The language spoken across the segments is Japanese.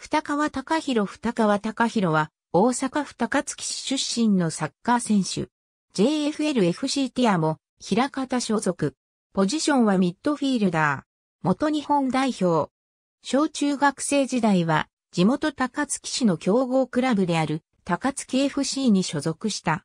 二川隆弘二川隆弘は、大阪府高槻市出身のサッカー選手。JFLFC ティアも、平方所属。ポジションはミッドフィールダー。元日本代表。小中学生時代は、地元高槻市の強豪クラブである、高槻 FC に所属した。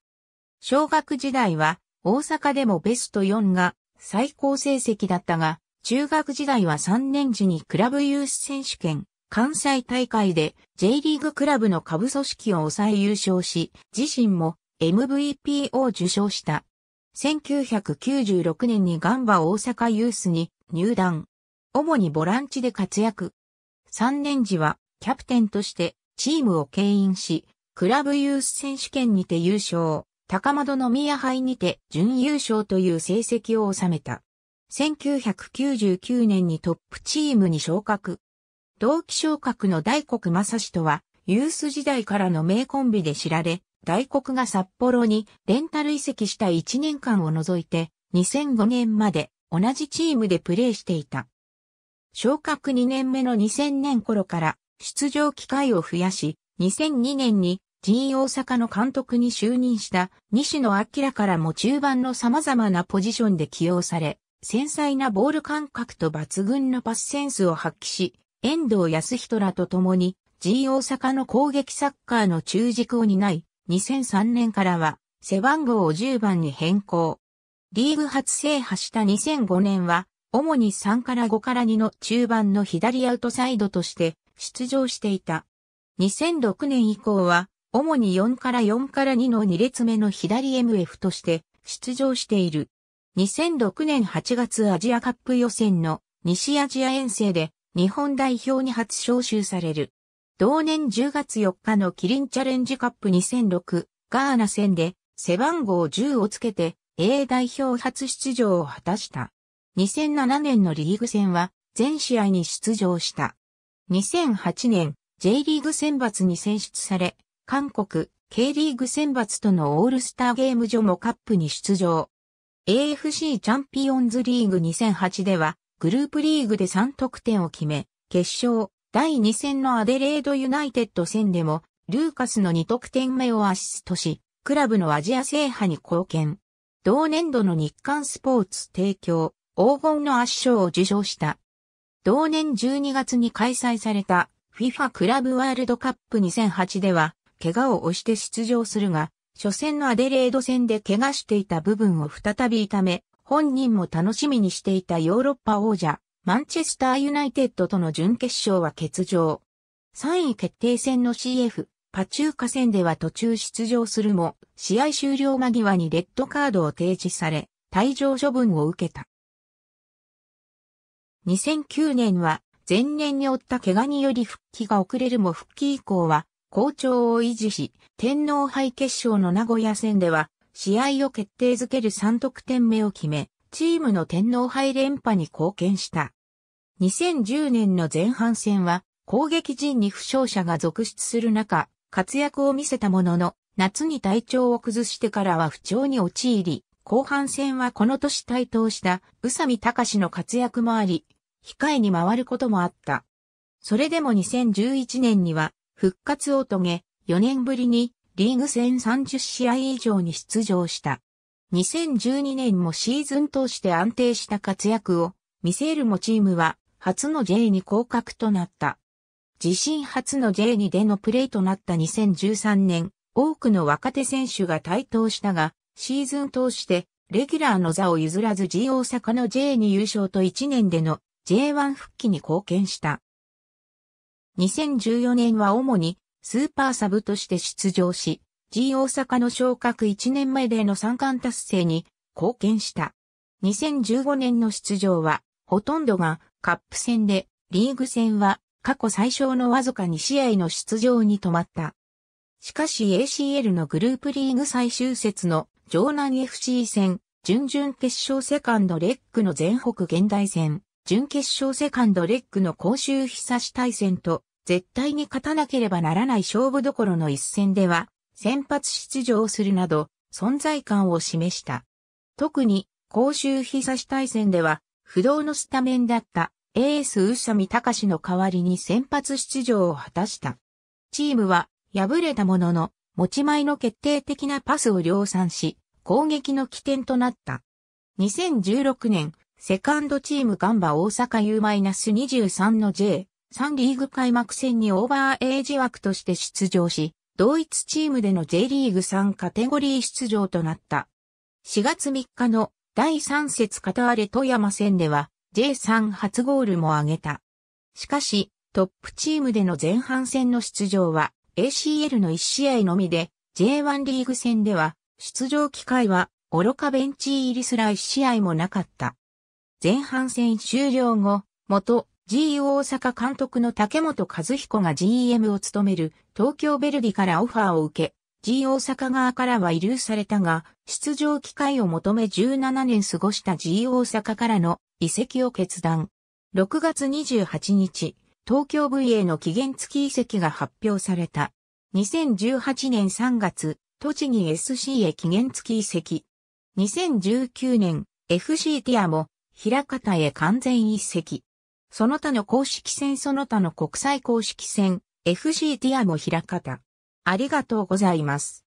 小学時代は、大阪でもベスト4が最高成績だったが、中学時代は3年時にクラブユース選手権、関西大会で J リーグクラブの下部組織を抑え優勝し、自身も MVP を受賞した。1996年にガンバ大阪ユースに入団。主にボランチで活躍。3年時はキャプテンとしてチームを牽引し、クラブユース選手権にて優勝、高円宮杯にて準優勝という成績を収めた。1999年にトップチームに昇格。同期昇格の大黒正史とは、ユース時代からの名コンビで知られ、大黒が札幌にレンタル移籍した1年間を除いて、2005年まで同じチームでプレーしていた。昇格2年目の2000年頃から出場機会を増やし、2002年に G 大阪の監督に就任した西野明からも中盤の様々なポジションで起用され、繊細なボール感覚と抜群のパスセンスを発揮し、遠藤康人らと共に G 大阪の攻撃サッカーの中軸を担い、2003年からは背番号を10番に変更。リーグ初制覇した2005年は、主に3から5から2の中盤の左アウトサイドとして出場していた。2006年以降は、主に4から4から2の2列目の左 MF として出場している。2006年8月アジアカップ予選の西アジア遠征で日本代表に初招集される。同年10月4日のキリンチャレンジカップ2006ガーナ戦で背番号10をつけて A 代表初出場を果たした。2007年のリーグ戦は全試合に出場した。2008年 J リーグ選抜に選出され、韓国 K リーグ選抜とのオールスターゲーム所もカップに出場。AFC チャンピオンズリーグ2008ではグループリーグで3得点を決め、決勝、第2戦のアデレードユナイテッド戦でも、ルーカスの2得点目をアシストし、クラブのアジア制覇に貢献。同年度の日刊スポーツ提供、黄金の圧勝を受賞した。同年12月に開催された FIFA クラブワールドカップ2008では、怪我を押して出場するが、初戦のアデレード戦で怪我していた部分を再び痛め、本人も楽しみにしていたヨーロッパ王者、マンチェスターユナイテッドとの準決勝は欠場。3位決定戦の CF、パチューカ戦では途中出場するも、試合終了間際にレッドカードを提示され、退場処分を受けた。2009年は、前年に負った怪我により復帰が遅れるも復帰以降は、好調を維持し、天皇杯決勝の名古屋戦では、試合を決定づける3得点目を決め、チームの天皇杯連覇に貢献した。2010年の前半戦は攻撃陣に負傷者が続出する中、活躍を見せたものの、夏に体調を崩してからは不調に陥り、後半戦はこの年台頭した宇佐美隆の活躍もあり、控えに回ることもあった。それでも2011年には復活を遂げ、4年ぶりにリーグ戦30試合以上に出場した。2012年もシーズン通して安定した活躍を見せるもチームは初の J2 降格となった。自身初の J2 でのプレーとなった2013年、多くの若手選手が台頭したが、シーズン通してレギュラーの座を譲らず G 大阪の J2 優勝と1年での J1 復帰に貢献した。2014年は主にスーパーサブとして出場し、G 大阪の昇格1年前での三冠達成に貢献した。2015年の出場は、ほとんどがカップ戦で、リーグ戦は過去最小のわずか2試合の出場に止まった。しかし ACL のグループリーグ最終節の城南 FC 戦、準々決勝セカンドレッグの全北現代戦、準決勝セカンドレッグの甲州久し対戦と、絶対に勝たなければならない勝負どころの一戦では、先発出場するなど、存在感を示した。特に、公衆日差し対戦では、不動のスタメンだったエース宇佐美隆の代わりに先発出場を果たした。チームは敗れたものの持ち前の決定的なパスを量産し攻撃の起点となった。2016年セカンドチームガンバ大阪 U-23 の J 3リーグ開幕戦にオーバーエイジ枠として出場し、同一チームでの J リーグ3カテゴリー出場となった。4月3日の第3節カターレ富山戦では J3 初ゴールも挙げた。しかし、トップチームでの前半戦の出場は ACL の1試合のみで J1 リーグ戦では出場機会は愚かベンチ入りすら1試合もなかった。前半戦終了後、元 G 大阪監督の竹本和彦が GM を務める東京ベルディからオファーを受け、G 大阪側からは遺留されたが、出場機会を求め17年過ごした G 大阪からの移籍を決断。6月28日、東京 V への期限付き移籍が発表された。2018年3月、栃木 SC へ期限付き移籍。2019年、FC ティアも、平方へ完全移籍。その他の公式戦その他の国際公式戦 FC ティアも開かた。ありがとうございます。